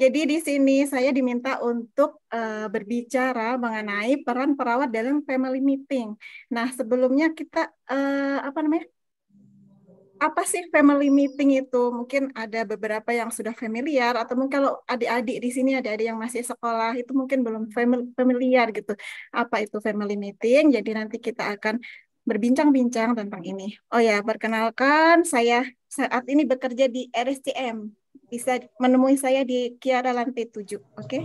Jadi di sini saya diminta untuk uh, berbicara mengenai peran perawat dalam family meeting. Nah, sebelumnya kita uh, apa namanya? Apa sih family meeting itu? Mungkin ada beberapa yang sudah familiar atau mungkin kalau adik-adik di sini ada adik yang masih sekolah itu mungkin belum familiar gitu. Apa itu family meeting? Jadi nanti kita akan berbincang-bincang tentang ini. Oh ya, perkenalkan saya saat ini bekerja di RSCM bisa menemui saya di Kiara lantai 7, oke? Okay?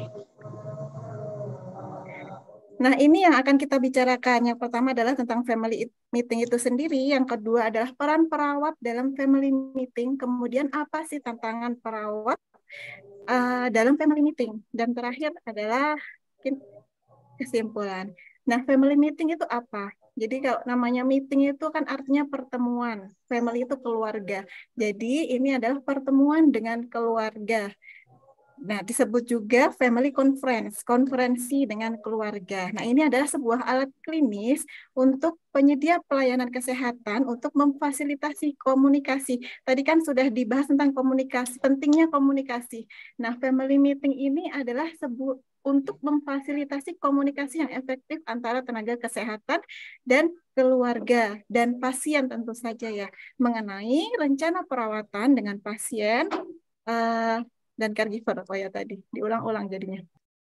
Nah, ini yang akan kita bicarakan. Yang pertama adalah tentang family meeting itu sendiri. Yang kedua adalah peran perawat dalam family meeting. Kemudian apa sih tantangan perawat uh, dalam family meeting? Dan terakhir adalah kesimpulan. Nah, family meeting itu apa? Jadi kalau namanya meeting itu kan artinya pertemuan. Family itu keluarga. Jadi ini adalah pertemuan dengan keluarga. Nah, disebut juga family conference, konferensi dengan keluarga. Nah, ini adalah sebuah alat klinis untuk penyedia pelayanan kesehatan untuk memfasilitasi komunikasi. Tadi kan sudah dibahas tentang komunikasi, pentingnya komunikasi. Nah, family meeting ini adalah sebuah untuk memfasilitasi komunikasi yang efektif antara tenaga kesehatan dan keluarga dan pasien tentu saja ya mengenai rencana perawatan dengan pasien uh, dan caregiver oh ya tadi diulang-ulang jadinya.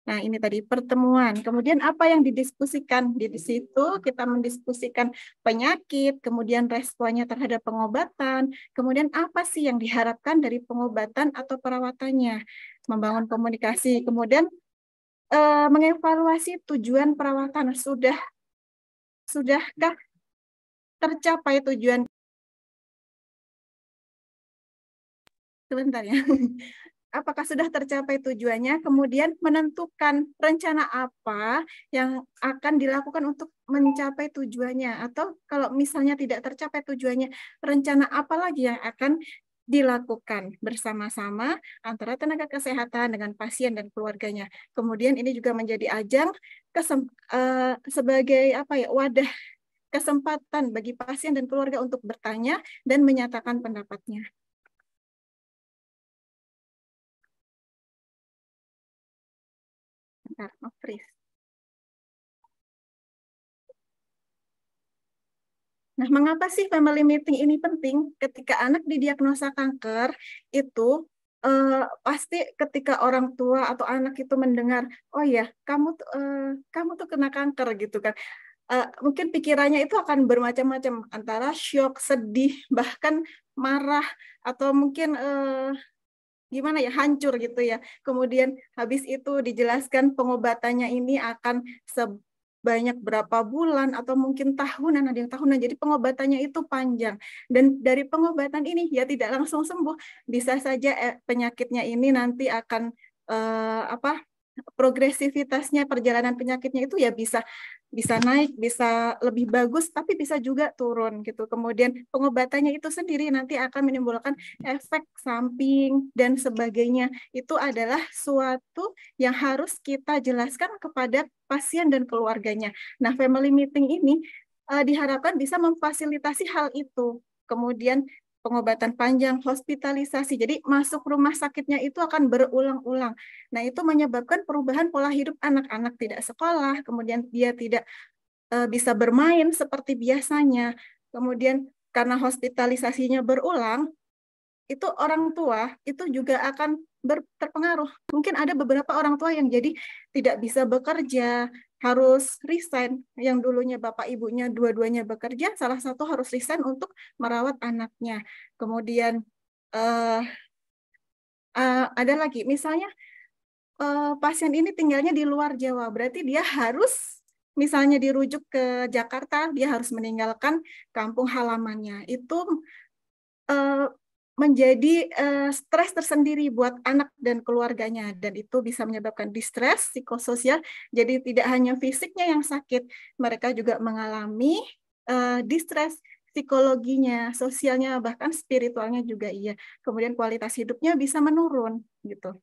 Nah, ini tadi pertemuan. Kemudian apa yang didiskusikan di situ? Kita mendiskusikan penyakit, kemudian responnya terhadap pengobatan, kemudian apa sih yang diharapkan dari pengobatan atau perawatannya? Membangun komunikasi, kemudian e, mengevaluasi tujuan perawatan sudah sudahkah tercapai tujuan sebentar ya apakah sudah tercapai tujuannya, kemudian menentukan rencana apa yang akan dilakukan untuk mencapai tujuannya, atau kalau misalnya tidak tercapai tujuannya, rencana apa lagi yang akan dilakukan bersama-sama antara tenaga kesehatan dengan pasien dan keluarganya. Kemudian ini juga menjadi ajang uh, sebagai apa ya wadah kesempatan bagi pasien dan keluarga untuk bertanya dan menyatakan pendapatnya. Bentar, oh, freeze. Nah, mengapa sih family meeting ini penting? Ketika anak didiagnosa kanker, itu eh, pasti ketika orang tua atau anak itu mendengar, oh ya, kamu eh, kamu tuh kena kanker gitu kan. Eh, mungkin pikirannya itu akan bermacam-macam antara shock sedih, bahkan marah atau mungkin eh, gimana ya hancur gitu ya. Kemudian habis itu dijelaskan pengobatannya ini akan banyak berapa bulan atau mungkin tahunan ada yang tahunan jadi pengobatannya itu panjang dan dari pengobatan ini ya tidak langsung sembuh bisa saja eh, penyakitnya ini nanti akan eh, apa progresivitasnya perjalanan penyakitnya itu ya bisa bisa naik, bisa lebih bagus, tapi bisa juga turun gitu. Kemudian pengobatannya itu sendiri nanti akan menimbulkan efek samping dan sebagainya. Itu adalah suatu yang harus kita jelaskan kepada pasien dan keluarganya. Nah, family meeting ini uh, diharapkan bisa memfasilitasi hal itu. Kemudian pengobatan panjang, hospitalisasi. Jadi masuk rumah sakitnya itu akan berulang-ulang. Nah, itu menyebabkan perubahan pola hidup anak-anak tidak sekolah, kemudian dia tidak e, bisa bermain seperti biasanya. Kemudian karena hospitalisasinya berulang, itu orang tua itu juga akan ber, terpengaruh. Mungkin ada beberapa orang tua yang jadi tidak bisa bekerja, harus resign yang dulunya bapak ibunya dua-duanya bekerja salah satu harus resign untuk merawat anaknya kemudian uh, uh, ada lagi misalnya uh, pasien ini tinggalnya di luar Jawa berarti dia harus misalnya dirujuk ke Jakarta dia harus meninggalkan kampung halamannya itu uh, menjadi uh, stres tersendiri buat anak dan keluarganya dan itu bisa menyebabkan distres psikososial jadi tidak hanya fisiknya yang sakit mereka juga mengalami uh, distres psikologinya sosialnya bahkan spiritualnya juga iya kemudian kualitas hidupnya bisa menurun gitu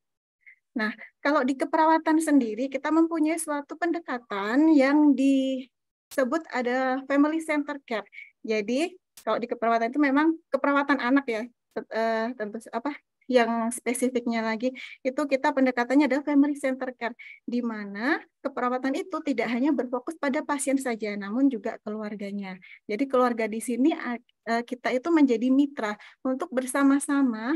nah kalau di keperawatan sendiri kita mempunyai suatu pendekatan yang disebut ada family center care jadi kalau di keperawatan itu memang keperawatan anak ya uh, eh, tentu apa yang spesifiknya lagi itu kita pendekatannya adalah family center care di mana keperawatan itu tidak hanya berfokus pada pasien saja namun juga keluarganya. Jadi keluarga di sini eh, kita itu menjadi mitra untuk bersama-sama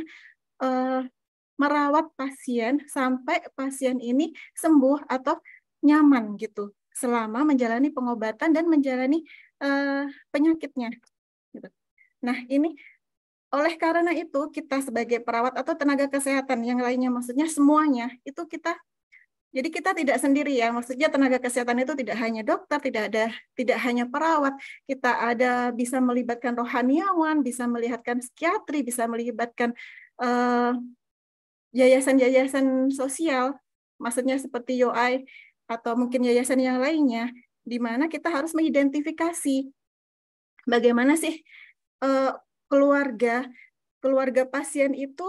eh, merawat pasien sampai pasien ini sembuh atau nyaman gitu selama menjalani pengobatan dan menjalani penyakitnya. Gitu. Nah ini oleh karena itu, kita sebagai perawat atau tenaga kesehatan yang lainnya, maksudnya semuanya, itu kita jadi kita tidak sendiri ya, maksudnya tenaga kesehatan itu tidak hanya dokter, tidak ada tidak hanya perawat, kita ada bisa melibatkan rohaniawan, bisa melihatkan psikiatri, bisa melibatkan eh, yayasan-yayasan uh, sosial, maksudnya seperti YOI atau mungkin yayasan yang lainnya, di mana kita harus mengidentifikasi bagaimana sih eh, keluarga keluarga pasien itu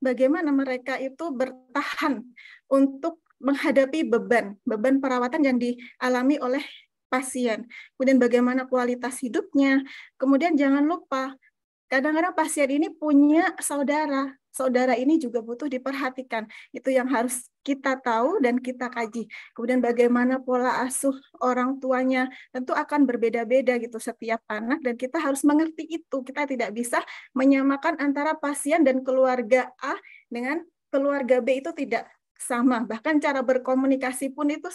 bagaimana mereka itu bertahan untuk menghadapi beban beban perawatan yang dialami oleh pasien. Kemudian bagaimana kualitas hidupnya. Kemudian jangan lupa kadang-kadang pasien ini punya saudara, saudara ini juga butuh diperhatikan. Itu yang harus kita tahu dan kita kaji. Kemudian bagaimana pola asuh orang tuanya tentu akan berbeda-beda gitu setiap anak dan kita harus mengerti itu. Kita tidak bisa menyamakan antara pasien dan keluarga A dengan keluarga B itu tidak sama. Bahkan cara berkomunikasi pun itu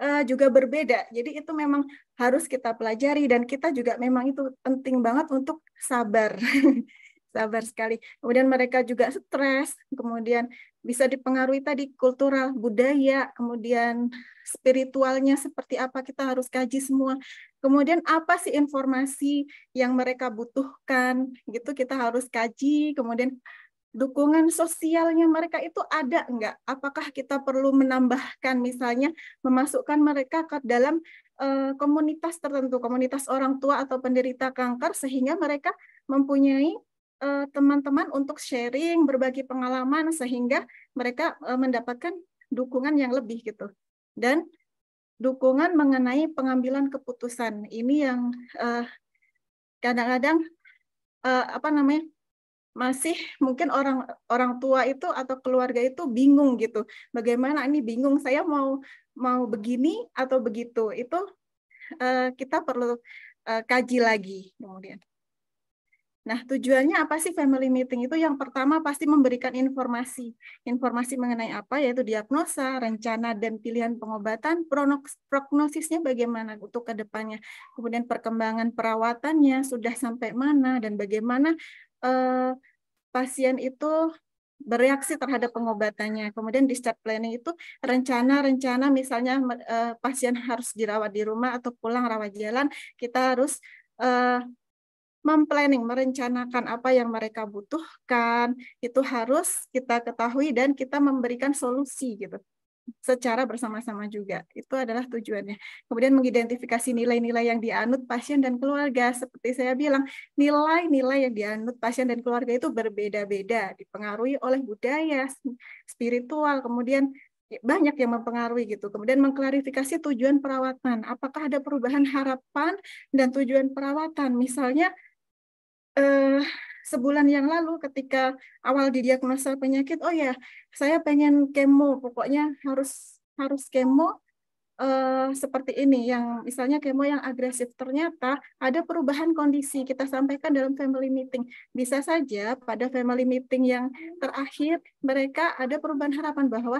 eh, juga berbeda. Jadi itu memang harus kita pelajari dan kita juga memang itu penting banget untuk sabar. sabar sekali. Kemudian mereka juga stres, kemudian bisa dipengaruhi tadi kultural, budaya, kemudian spiritualnya seperti apa kita harus kaji semua. Kemudian apa sih informasi yang mereka butuhkan? Gitu kita harus kaji, kemudian dukungan sosialnya mereka itu ada enggak? Apakah kita perlu menambahkan misalnya memasukkan mereka ke dalam eh, komunitas tertentu, komunitas orang tua atau penderita kanker sehingga mereka mempunyai Eh, teman-teman untuk sharing, berbagi pengalaman sehingga mereka eh, mendapatkan dukungan yang lebih gitu. Dan dukungan mengenai pengambilan keputusan ini yang eh, kadang-kadang apa namanya masih mungkin orang orang tua itu atau keluarga itu bingung gitu bagaimana ini bingung saya mau mau begini atau begitu itu kita perlu kaji lagi kemudian Nah, tujuannya apa sih family meeting itu? Yang pertama pasti memberikan informasi. Informasi mengenai apa, yaitu diagnosa, rencana, dan pilihan pengobatan, prognosisnya bagaimana untuk ke depannya. Kemudian perkembangan perawatannya, sudah sampai mana, dan bagaimana eh, pasien itu bereaksi terhadap pengobatannya. Kemudian discharge planning itu rencana-rencana misalnya eh, pasien harus dirawat di rumah atau pulang rawat jalan, kita harus eh, memplanning, merencanakan apa yang mereka butuhkan, itu harus kita ketahui dan kita memberikan solusi gitu secara bersama-sama juga. Itu adalah tujuannya. Kemudian mengidentifikasi nilai-nilai yang dianut pasien dan keluarga. Seperti saya bilang, nilai-nilai yang dianut pasien dan keluarga itu berbeda-beda, dipengaruhi oleh budaya, spiritual, kemudian banyak yang mempengaruhi gitu. Kemudian mengklarifikasi tujuan perawatan. Apakah ada perubahan harapan dan tujuan perawatan? Misalnya eh, sebulan yang lalu ketika awal didiagnosa penyakit, oh ya saya pengen kemo, pokoknya harus harus kemo eh, seperti ini, yang misalnya kemo yang agresif. Ternyata ada perubahan kondisi kita sampaikan dalam family meeting. Bisa saja pada family meeting yang terakhir mereka ada perubahan harapan bahwa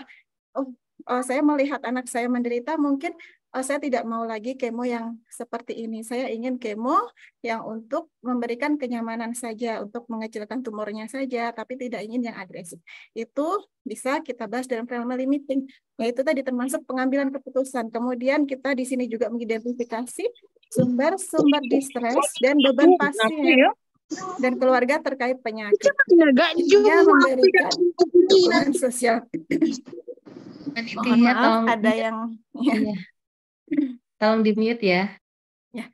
oh, oh saya melihat anak saya menderita, mungkin oh, saya tidak mau lagi kemo yang seperti ini. Saya ingin kemo yang untuk memberikan kenyamanan saja, untuk mengecilkan tumornya saja, tapi tidak ingin yang agresif. Itu bisa kita bahas dalam family meeting. Yaitu tadi termasuk pengambilan keputusan. Kemudian kita di sini juga mengidentifikasi sumber-sumber distress dan beban pasien dan keluarga terkait penyakit. Dia memberikan sosial. Iya, iya, iya. Mohon maaf, ada yang Tolong di mute ya. Ya.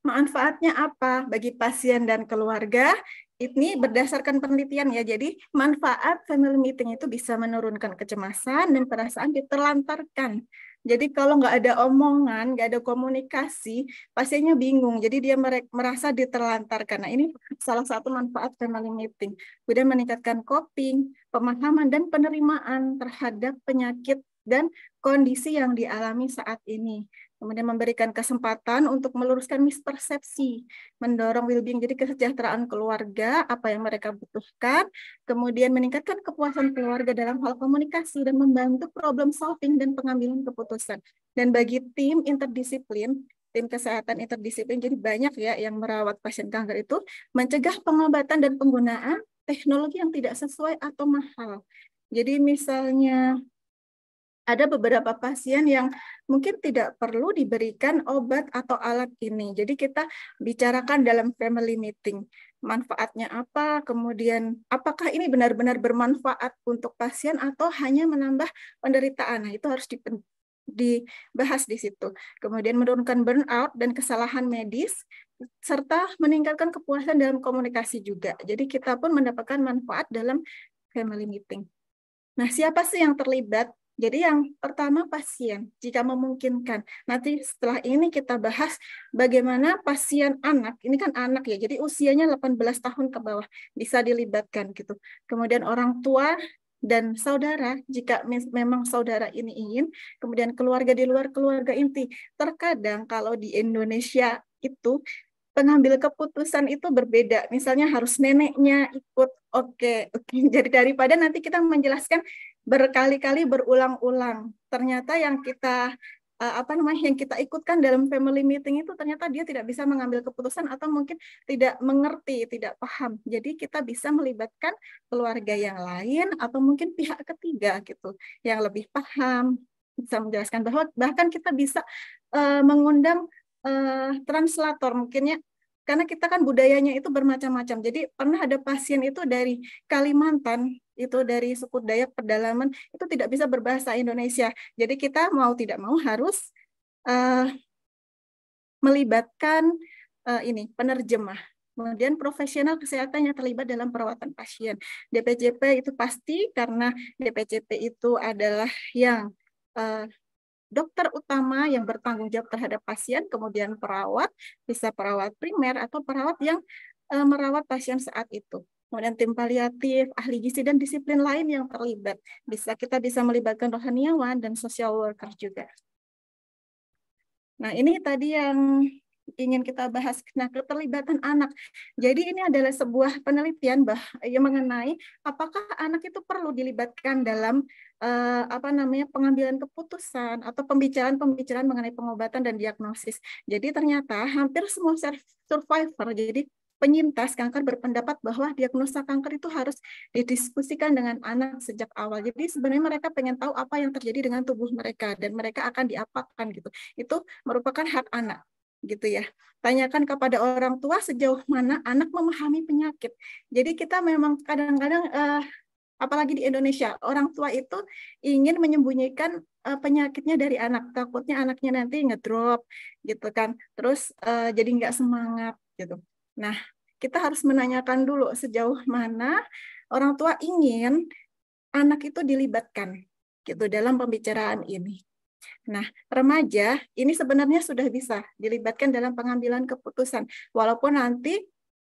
Manfaatnya apa bagi pasien dan keluarga? Ini berdasarkan penelitian ya. Jadi manfaat family meeting itu bisa menurunkan kecemasan dan perasaan diterlantarkan. Jadi kalau nggak ada omongan, nggak ada komunikasi, pasiennya bingung. Jadi dia merasa diterlantarkan. Nah ini salah satu manfaat family meeting. Kemudian meningkatkan coping, pemahaman, dan penerimaan terhadap penyakit dan kondisi yang dialami saat ini. Kemudian memberikan kesempatan untuk meluruskan mispersepsi, mendorong well-being jadi kesejahteraan keluarga, apa yang mereka butuhkan, kemudian meningkatkan kepuasan keluarga dalam hal komunikasi dan membantu problem solving dan pengambilan keputusan. Dan bagi tim interdisiplin, tim kesehatan interdisiplin jadi banyak ya yang merawat pasien kanker itu mencegah pengobatan dan penggunaan teknologi yang tidak sesuai atau mahal. Jadi misalnya ada beberapa pasien yang mungkin tidak perlu diberikan obat atau alat ini. Jadi kita bicarakan dalam family meeting manfaatnya apa, kemudian apakah ini benar-benar bermanfaat untuk pasien atau hanya menambah penderitaan. Nah, itu harus dibahas di situ. Kemudian menurunkan burnout dan kesalahan medis serta meningkatkan kepuasan dalam komunikasi juga. Jadi kita pun mendapatkan manfaat dalam family meeting. Nah, siapa sih yang terlibat jadi yang pertama pasien, jika memungkinkan. Nanti setelah ini kita bahas bagaimana pasien anak, ini kan anak ya, jadi usianya 18 tahun ke bawah bisa dilibatkan gitu. Kemudian orang tua dan saudara jika memang saudara ini ingin kemudian keluarga di luar keluarga inti terkadang kalau di Indonesia itu pengambil keputusan itu berbeda misalnya harus neneknya ikut oke okay, oke okay. jadi daripada nanti kita menjelaskan berkali-kali berulang-ulang. Ternyata yang kita eh, apa namanya yang kita ikutkan dalam family meeting itu ternyata dia tidak bisa mengambil keputusan atau mungkin tidak mengerti, tidak paham. Jadi kita bisa melibatkan keluarga yang lain atau mungkin pihak ketiga gitu yang lebih paham bisa menjelaskan bahwa bahkan kita bisa uh, mengundang uh, translator mungkinnya karena kita kan budayanya itu bermacam-macam. Jadi pernah ada pasien itu dari Kalimantan itu dari suku Dayak pedalaman itu tidak bisa berbahasa Indonesia. Jadi kita mau tidak mau harus uh, melibatkan uh, ini penerjemah. Kemudian profesional kesehatan yang terlibat dalam perawatan pasien. DPJP itu pasti karena DPJP itu adalah yang uh, dokter utama yang bertanggung jawab terhadap pasien, kemudian perawat, bisa perawat primer atau perawat yang uh, merawat pasien saat itu kemudian tim paliatif, ahli gizi dan disiplin lain yang terlibat. Bisa kita bisa melibatkan rohaniawan dan social worker juga. Nah, ini tadi yang ingin kita bahas. Nah, keterlibatan anak. Jadi ini adalah sebuah penelitian bah yang mengenai apakah anak itu perlu dilibatkan dalam eh, apa namanya pengambilan keputusan atau pembicaraan-pembicaraan mengenai pengobatan dan diagnosis. Jadi ternyata hampir semua survivor, jadi penyintas kanker berpendapat bahwa diagnosa kanker itu harus didiskusikan dengan anak sejak awal. Jadi sebenarnya mereka pengen tahu apa yang terjadi dengan tubuh mereka dan mereka akan diapakan gitu. Itu merupakan hak anak gitu ya. Tanyakan kepada orang tua sejauh mana anak memahami penyakit. Jadi kita memang kadang-kadang eh, apalagi di Indonesia orang tua itu ingin menyembunyikan eh, penyakitnya dari anak takutnya anaknya nanti ngedrop gitu kan terus eh, jadi nggak semangat gitu Nah, kita harus menanyakan dulu sejauh mana orang tua ingin anak itu dilibatkan gitu dalam pembicaraan ini. Nah, remaja ini sebenarnya sudah bisa dilibatkan dalam pengambilan keputusan. Walaupun nanti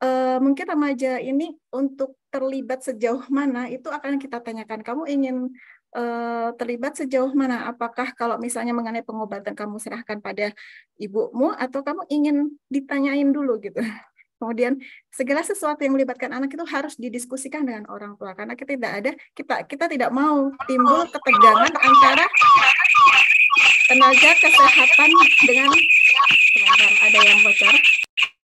e, mungkin remaja ini untuk terlibat sejauh mana itu akan kita tanyakan. Kamu ingin e, terlibat sejauh mana? Apakah kalau misalnya mengenai pengobatan kamu serahkan pada ibumu atau kamu ingin ditanyain dulu gitu? Kemudian segala sesuatu yang melibatkan anak itu harus didiskusikan dengan orang tua karena kita tidak ada kita kita tidak mau timbul ketegangan antara tenaga kesehatan dengan sebentar ada yang bocor.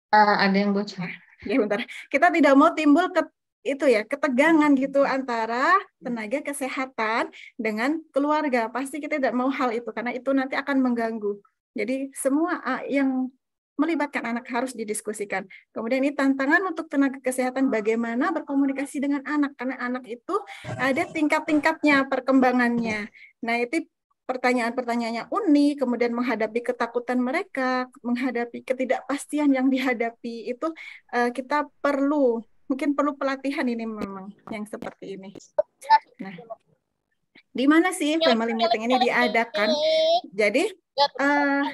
Uh, ada yang bocor. Ya bentar. Kita tidak mau timbul ke itu ya ketegangan gitu antara tenaga kesehatan dengan keluarga. Pasti kita tidak mau hal itu karena itu nanti akan mengganggu. Jadi semua ah, yang melibatkan anak harus didiskusikan. Kemudian ini tantangan untuk tenaga kesehatan bagaimana berkomunikasi dengan anak karena anak itu ada tingkat-tingkatnya perkembangannya. Nah, itu pertanyaan-pertanyaannya unik, kemudian menghadapi ketakutan mereka, menghadapi ketidakpastian yang dihadapi itu eh, kita perlu mungkin perlu pelatihan ini memang yang seperti ini. Nah, di mana sih family meeting ini diadakan? Jadi uh,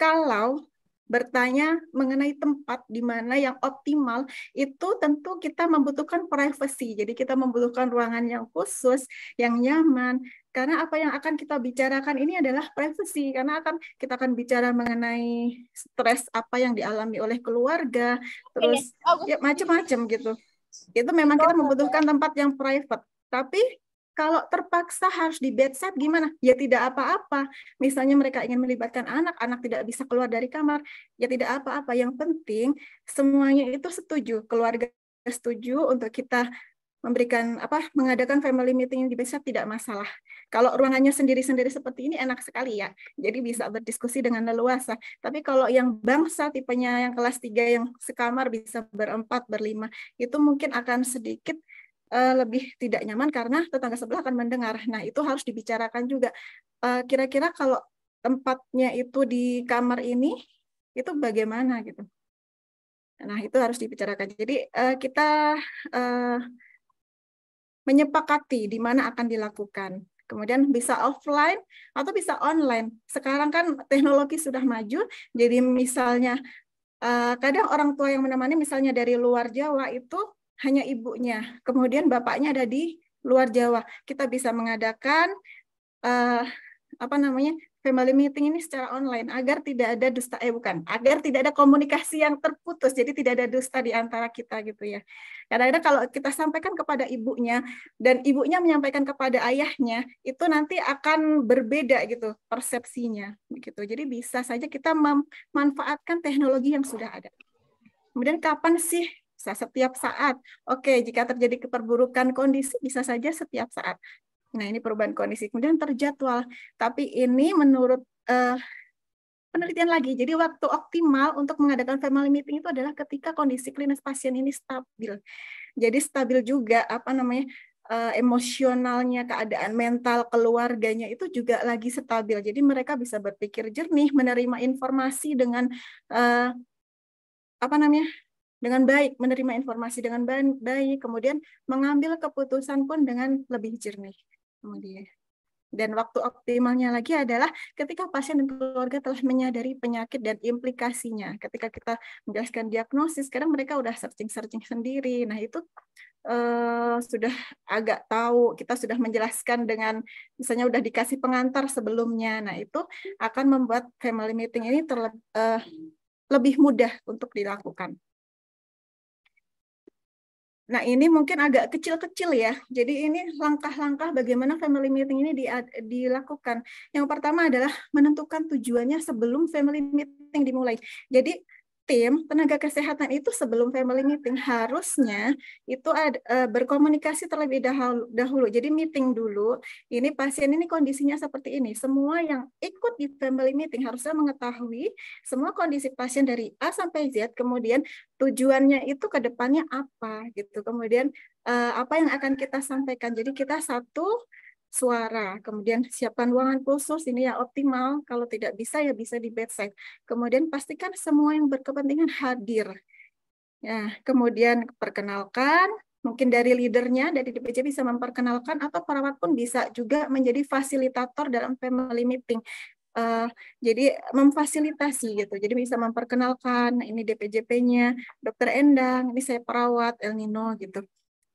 kalau bertanya mengenai tempat di mana yang optimal itu tentu kita membutuhkan privacy. Jadi kita membutuhkan ruangan yang khusus, yang nyaman. Karena apa yang akan kita bicarakan ini adalah privacy. Karena akan kita akan bicara mengenai stres apa yang dialami oleh keluarga, terus iya. oh, ya iya. macam-macam gitu. Itu memang kita oh, iya. membutuhkan tempat yang private. Tapi kalau terpaksa harus di bedside gimana? Ya tidak apa-apa. Misalnya mereka ingin melibatkan anak, anak tidak bisa keluar dari kamar, ya tidak apa-apa. Yang penting semuanya itu setuju, keluarga setuju untuk kita memberikan apa mengadakan family meeting yang di bedset tidak masalah. Kalau ruangannya sendiri-sendiri seperti ini enak sekali ya. Jadi bisa berdiskusi dengan leluasa. Tapi kalau yang bangsa tipenya yang kelas 3 yang sekamar bisa berempat, berlima, itu mungkin akan sedikit Eh, lebih tidak nyaman karena tetangga sebelah akan mendengar. Nah, itu harus dibicarakan juga. Eh, kira-kira kalau tempatnya itu di kamar ini, itu bagaimana gitu? Nah, itu harus dibicarakan. Jadi, eh, kita menyepakati di mana akan dilakukan. Kemudian bisa offline atau bisa online. Sekarang kan teknologi sudah maju, jadi misalnya kadang orang tua yang menemani misalnya dari luar Jawa itu hanya ibunya. Kemudian bapaknya ada di luar Jawa. Kita bisa mengadakan uh, apa namanya family meeting ini secara online agar tidak ada dusta eh bukan agar tidak ada komunikasi yang terputus jadi tidak ada dusta di antara kita gitu ya Karena kadang kalau kita sampaikan kepada ibunya dan ibunya menyampaikan kepada ayahnya itu nanti akan berbeda gitu persepsinya gitu jadi bisa saja kita memanfaatkan teknologi yang sudah ada kemudian kapan sih setiap saat. Oke, jika terjadi keperburukan kondisi bisa saja setiap saat. Nah, ini perubahan kondisi kemudian terjadwal. Tapi ini menurut uh, penelitian lagi. Jadi waktu optimal untuk mengadakan family meeting itu adalah ketika kondisi klinis pasien ini stabil. Jadi stabil juga apa namanya eh, emosionalnya, keadaan mental keluarganya itu juga lagi stabil. Jadi mereka bisa berpikir jernih, menerima informasi dengan eh, apa namanya dengan baik, menerima informasi dengan baik, kemudian mengambil keputusan pun dengan lebih jernih. Kemudian dan waktu optimalnya lagi adalah ketika pasien dan keluarga telah menyadari penyakit dan implikasinya. Ketika kita menjelaskan diagnosis, sekarang mereka sudah searching-searching sendiri. Nah, itu eh, sudah agak tahu, kita sudah menjelaskan dengan misalnya udah dikasih pengantar sebelumnya. Nah, itu akan membuat family meeting ini terle eh, lebih mudah untuk dilakukan. Nah, ini mungkin agak kecil-kecil ya. Jadi ini langkah-langkah bagaimana family meeting ini di, dilakukan. Yang pertama adalah menentukan tujuannya sebelum family meeting dimulai. Jadi tim tenaga kesehatan itu sebelum family meeting harusnya itu ada, e, eh, berkomunikasi terlebih dahulu, dahulu. Jadi meeting dulu, ini pasien ini kondisinya seperti ini. Semua yang ikut di family meeting harusnya mengetahui semua kondisi pasien dari A sampai Z, kemudian tujuannya itu ke depannya apa gitu. Kemudian e, apa yang akan kita sampaikan. Jadi kita satu suara. Kemudian siapkan ruangan khusus ini ya optimal. Kalau tidak bisa ya bisa di bedside. Kemudian pastikan semua yang berkepentingan hadir. Ya, kemudian perkenalkan mungkin dari leadernya dari DPJ bisa memperkenalkan atau perawat pun bisa juga menjadi fasilitator dalam family meeting uh, jadi memfasilitasi gitu. Jadi bisa memperkenalkan ini DPJP-nya, dokter Endang, ini saya perawat El Nino gitu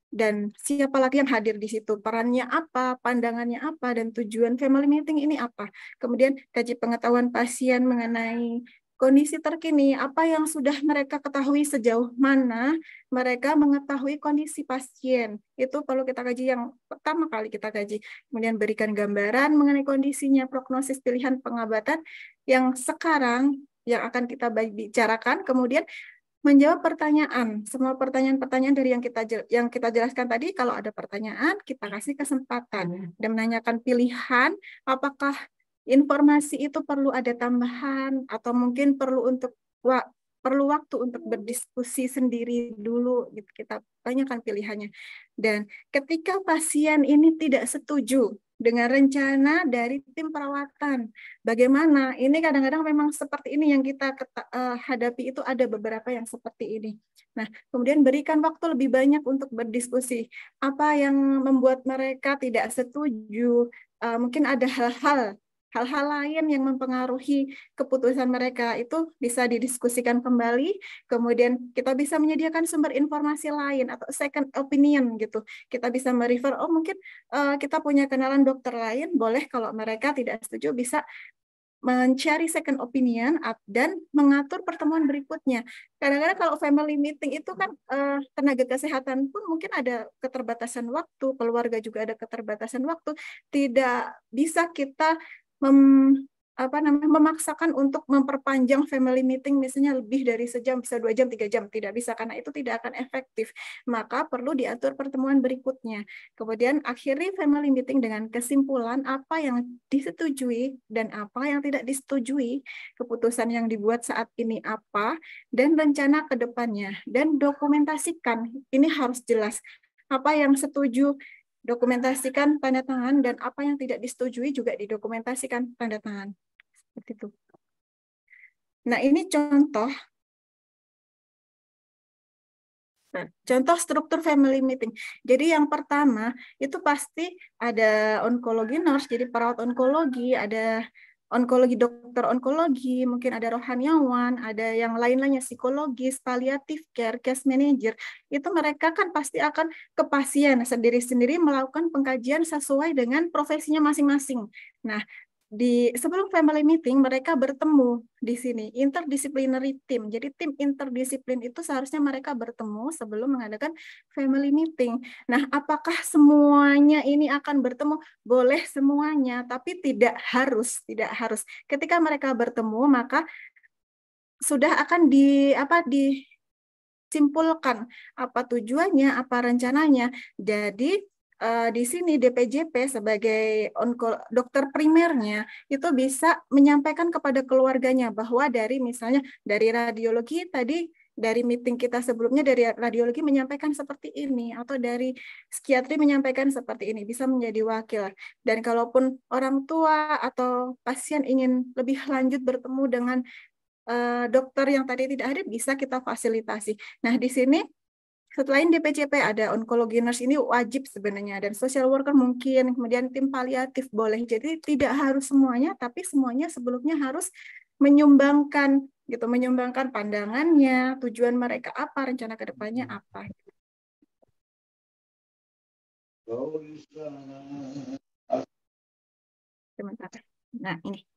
dan siapa lagi yang hadir di situ, perannya apa, pandangannya apa, dan tujuan family meeting ini apa. Kemudian kaji pengetahuan pasien mengenai kondisi terkini, apa yang sudah mereka ketahui sejauh mana mereka mengetahui kondisi pasien. Itu perlu kita kaji yang pertama kali kita kaji. Kemudian berikan gambaran mengenai kondisinya, prognosis pilihan pengobatan yang sekarang yang akan kita bicarakan. Kemudian menjawab pertanyaan. Semua pertanyaan-pertanyaan dari yang kita yang kita jelaskan tadi, kalau ada pertanyaan, kita ya. kasih kesempatan ya. dan menanyakan pilihan apakah informasi itu perlu ada tambahan atau mungkin perlu untuk wa, perlu waktu untuk berdiskusi sendiri dulu gitu. Kita tanyakan pilihannya. Dan ketika pasien ini tidak setuju dengan rencana dari tim perawatan. Bagaimana? Ini kadang-kadang memang seperti ini yang kita eh, hadapi itu ada beberapa yang seperti ini. Nah, kemudian berikan waktu lebih banyak untuk berdiskusi. Apa yang membuat mereka tidak setuju? Eh, mungkin ada hal-hal hal-hal lain yang mempengaruhi keputusan mereka itu bisa didiskusikan kembali kemudian kita bisa menyediakan sumber informasi lain atau second opinion gitu kita bisa merefer oh mungkin uh, kita punya kenalan dokter lain boleh kalau mereka tidak setuju bisa mencari second opinion dan mengatur pertemuan berikutnya. Kadang-kadang kalau family meeting itu kan uh, tenaga kesehatan pun mungkin ada keterbatasan waktu, keluarga juga ada keterbatasan waktu, tidak bisa kita mem, apa namanya memaksakan untuk memperpanjang family meeting misalnya lebih dari sejam bisa dua jam tiga jam tidak bisa karena itu tidak akan efektif maka perlu diatur pertemuan berikutnya kemudian akhiri family meeting dengan kesimpulan apa yang disetujui dan apa yang tidak disetujui keputusan yang dibuat saat ini apa dan rencana ke depannya dan dokumentasikan ini harus jelas apa yang setuju dokumentasikan tanda tangan dan apa yang tidak disetujui juga didokumentasikan tanda tangan. Seperti itu. Nah, ini contoh nah, contoh struktur family meeting. Jadi yang pertama itu pasti ada onkologi nurse, jadi perawat onkologi, ada onkologi dokter onkologi, mungkin ada rohaniawan, ada yang lain-lainnya psikologis, paliatif care, case manager. Itu mereka kan pasti akan ke pasien sendiri-sendiri melakukan pengkajian sesuai dengan profesinya masing-masing. Nah, di sebelum family meeting mereka bertemu di sini interdisciplinary team. Jadi tim interdisiplin itu seharusnya mereka bertemu sebelum mengadakan family meeting. Nah, apakah semuanya ini akan bertemu? Boleh semuanya, tapi tidak harus, tidak harus. Ketika mereka bertemu maka sudah akan di apa di simpulkan apa tujuannya, apa rencananya. Jadi uh, di sini DPJP sebagai onko, dokter primernya itu bisa menyampaikan kepada keluarganya bahwa dari misalnya dari radiologi tadi dari meeting kita sebelumnya dari radiologi menyampaikan seperti ini atau dari psikiatri menyampaikan seperti ini bisa menjadi wakil dan kalaupun orang tua atau pasien ingin lebih lanjut bertemu dengan uh, dokter yang tadi tidak hadir bisa kita fasilitasi. Nah, di sini Selain DPCP ada onkologi nurse ini wajib sebenarnya dan social worker mungkin kemudian tim paliatif boleh. Jadi tidak harus semuanya tapi semuanya sebelumnya harus menyumbangkan gitu, menyumbangkan pandangannya, tujuan mereka apa, rencana kedepannya apa. Sementara. Nah, ini.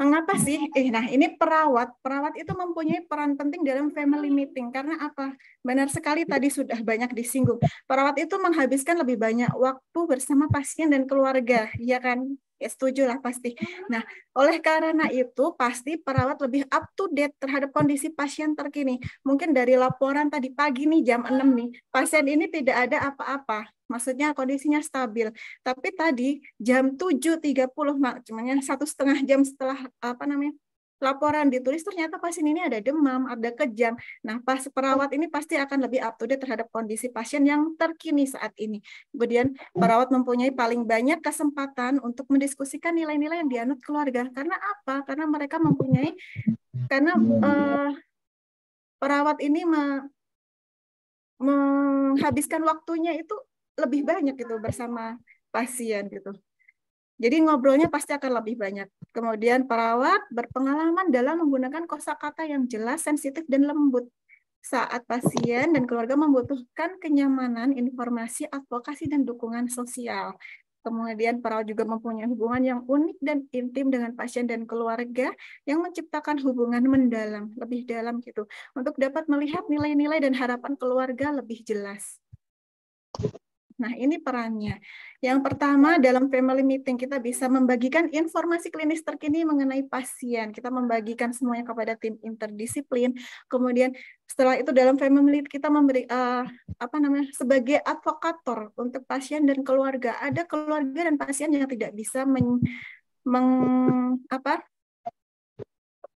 Mengapa sih? Iya. Eh, nah ini perawat, perawat itu mempunyai peran penting dalam family hmm. meeting karena apa? Benar sekali iya. tadi sudah banyak disinggung. Perawat itu menghabiskan lebih banyak waktu bersama pasien dan keluarga, ya kan? Ya, setuju lah pasti. Nah, oleh karena itu pasti perawat lebih up to date terhadap kondisi pasien terkini. Mungkin dari laporan tadi pagi nih jam 6 nih, pasien ini tidak ada apa-apa. Maksudnya kondisinya stabil. Tapi tadi jam 7.30, cuman satu setengah jam setelah apa namanya laporan ditulis ternyata pasien ini ada demam, ada kejang. Nah, pas perawat ini pasti akan lebih up to date terhadap kondisi pasien yang terkini saat ini. Kemudian perawat mempunyai paling banyak kesempatan untuk mendiskusikan nilai-nilai yang dianut keluarga. Karena apa? Karena mereka mempunyai karena eh, perawat ini me, menghabiskan waktunya itu lebih banyak gitu bersama pasien gitu. Jadi ngobrolnya pasti akan lebih banyak. Kemudian perawat berpengalaman dalam menggunakan kosakata yang jelas, sensitif dan lembut saat pasien dan keluarga membutuhkan kenyamanan, informasi, advokasi dan dukungan sosial. Kemudian perawat juga mempunyai hubungan yang unik dan intim dengan pasien dan keluarga yang menciptakan hubungan mendalam, lebih dalam gitu, untuk dapat melihat nilai-nilai dan harapan keluarga lebih jelas. Nah, ini perannya. Yang pertama, dalam family meeting kita bisa membagikan informasi klinis terkini mengenai pasien. Kita membagikan semuanya kepada tim interdisiplin. Kemudian setelah itu dalam family meeting kita memberi uh, apa namanya sebagai advokator untuk pasien dan keluarga. Ada keluarga dan pasien yang tidak bisa men, meng apa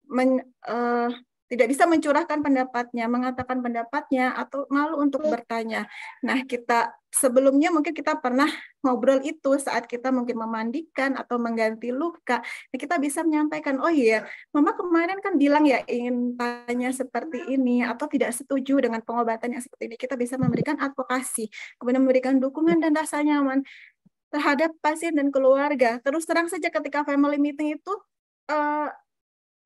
men, uh, tidak bisa mencurahkan pendapatnya, mengatakan pendapatnya, atau malu untuk iya. bertanya. Nah, kita sebelumnya mungkin kita pernah ngobrol itu saat kita mungkin memandikan atau mengganti luka. Nah, kita bisa menyampaikan, oh iya, mama kemarin kan bilang ya ingin tanya seperti iya. ini, atau tidak setuju dengan pengobatan yang seperti ini. Kita bisa memberikan advokasi, kemudian memberikan dukungan dan rasa nyaman terhadap pasien dan keluarga. Terus terang saja ketika family meeting itu, eh,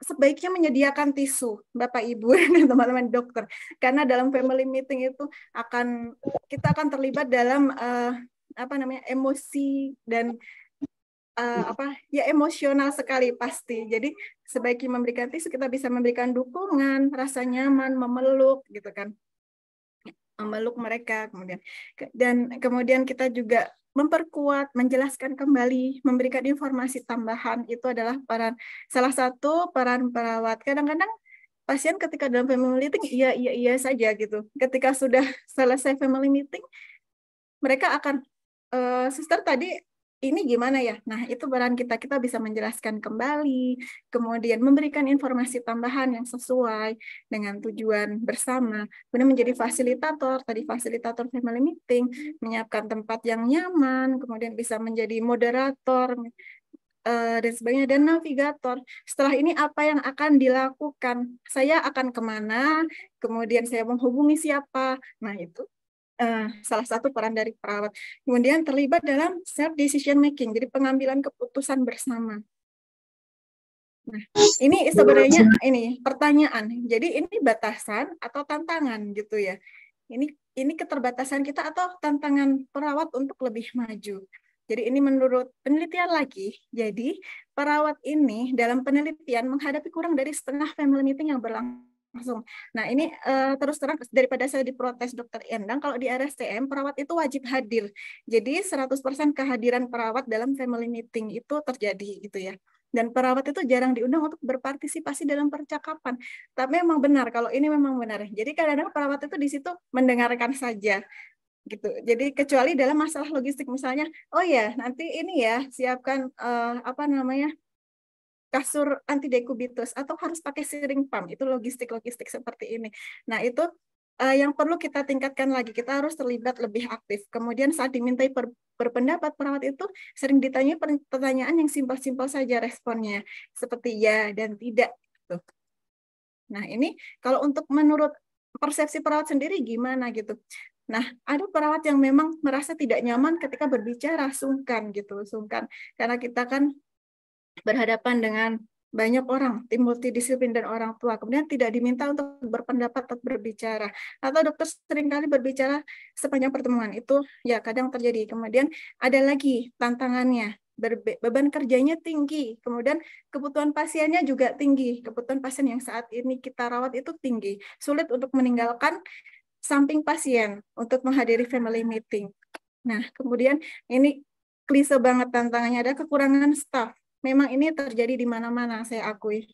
sebaiknya menyediakan tisu, Bapak Ibu dan teman-teman dokter, karena dalam family meeting itu akan kita akan terlibat dalam uh, apa namanya emosi dan uh, apa ya emosional sekali pasti. Jadi sebaiknya memberikan tisu kita bisa memberikan dukungan, rasa nyaman, memeluk gitu kan memeluk mereka kemudian dan kemudian kita juga memperkuat, menjelaskan kembali, memberikan informasi tambahan itu adalah peran salah satu peran perawat. Kadang-kadang pasien ketika dalam family meeting iya iya iya saja gitu. Ketika sudah selesai family meeting mereka akan e, suster tadi ini gimana ya? Nah, itu peran kita. Kita bisa menjelaskan kembali, kemudian memberikan informasi tambahan yang sesuai dengan tujuan bersama. Kemudian menjadi fasilitator, tadi fasilitator family meeting, menyiapkan tempat yang nyaman, kemudian bisa menjadi moderator, eh, dan sebagainya dan navigator. Setelah ini apa yang akan dilakukan? Saya akan kemana? Kemudian saya menghubungi siapa? Nah itu Eh, salah satu peran dari perawat. Kemudian terlibat dalam self decision making, jadi pengambilan keputusan bersama. Nah, ini sebenarnya ini pertanyaan. Jadi ini batasan atau tantangan gitu ya. Ini ini keterbatasan kita atau tantangan perawat untuk lebih maju. Jadi ini menurut penelitian lagi. Jadi perawat ini dalam penelitian menghadapi kurang dari setengah family meeting yang berlangsung langsung. Nah ini uh, terus terang daripada saya diprotes dokter Endang, kalau di RSCM perawat itu wajib hadir. Jadi 100% kehadiran perawat dalam family meeting itu terjadi gitu ya. Dan perawat itu jarang diundang untuk berpartisipasi dalam percakapan. Tapi memang benar, kalau ini memang benar. Jadi kadang-kadang perawat itu di situ mendengarkan saja gitu. Jadi kecuali dalam masalah logistik misalnya, oh ya nanti ini ya siapkan uh, apa namanya kasur anti dekubitus atau harus pakai siring pump itu logistik-logistik seperti ini. Nah, itu uh, yang perlu kita tingkatkan lagi. Kita harus terlibat lebih aktif. Kemudian saat dimintai per, berpendapat perawat itu sering ditanya pertanyaan yang simpel-simpel saja responnya, seperti ya dan tidak. tuh gitu. Nah, ini kalau untuk menurut persepsi perawat sendiri gimana gitu. Nah, ada perawat yang memang merasa tidak nyaman ketika berbicara sungkan gitu, sungkan karena kita kan berhadapan dengan banyak orang, tim multidisiplin dan orang tua, kemudian tidak diminta untuk berpendapat atau berbicara, atau dokter seringkali berbicara sepanjang pertemuan itu ya kadang terjadi. Kemudian ada lagi tantangannya, Berbe beban kerjanya tinggi, kemudian kebutuhan pasiennya juga tinggi, kebutuhan pasien yang saat ini kita rawat itu tinggi, sulit untuk meninggalkan samping pasien untuk menghadiri family meeting. Nah, kemudian ini klise banget tantangannya ada kekurangan staff memang ini terjadi di mana-mana saya akui.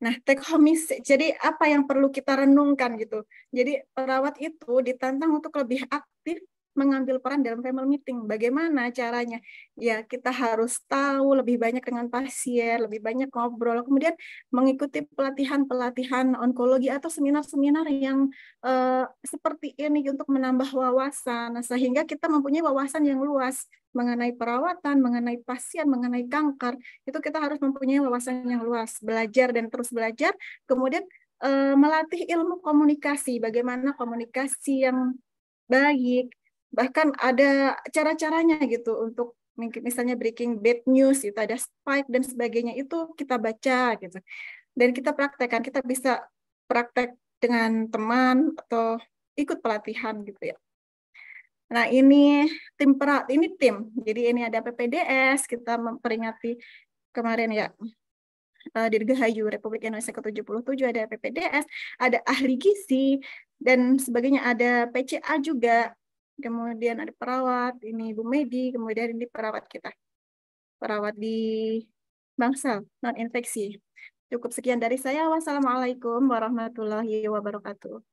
Nah, take home message. Jadi apa yang perlu kita renungkan gitu. Jadi perawat itu ditantang untuk lebih aktif mengambil peran dalam family meeting. Bagaimana caranya? Ya, kita harus tahu lebih banyak dengan pasien, lebih banyak ngobrol, kemudian mengikuti pelatihan-pelatihan onkologi atau seminar-seminar yang eh, seperti ini untuk menambah wawasan Nah sehingga kita mempunyai wawasan yang luas mengenai perawatan, mengenai pasien, mengenai kanker. Itu kita harus mempunyai wawasan yang luas, belajar dan terus belajar, kemudian eh, melatih ilmu komunikasi, bagaimana komunikasi yang baik, bahkan ada cara-caranya gitu untuk misalnya breaking bad news itu ada spike dan sebagainya itu kita baca gitu dan kita praktekkan kita bisa praktek dengan teman atau ikut pelatihan gitu ya nah ini tim perat ini tim jadi ini ada PPDS kita memperingati kemarin ya eh, Dirgahayu Republik Indonesia ke-77 ada PPDS, ada ahli gizi dan sebagainya ada PCA juga kemudian ada perawat, ini Bu Medi, kemudian ini perawat kita. Perawat di bangsal, non-infeksi. Cukup sekian dari saya. Wassalamualaikum warahmatullahi wabarakatuh.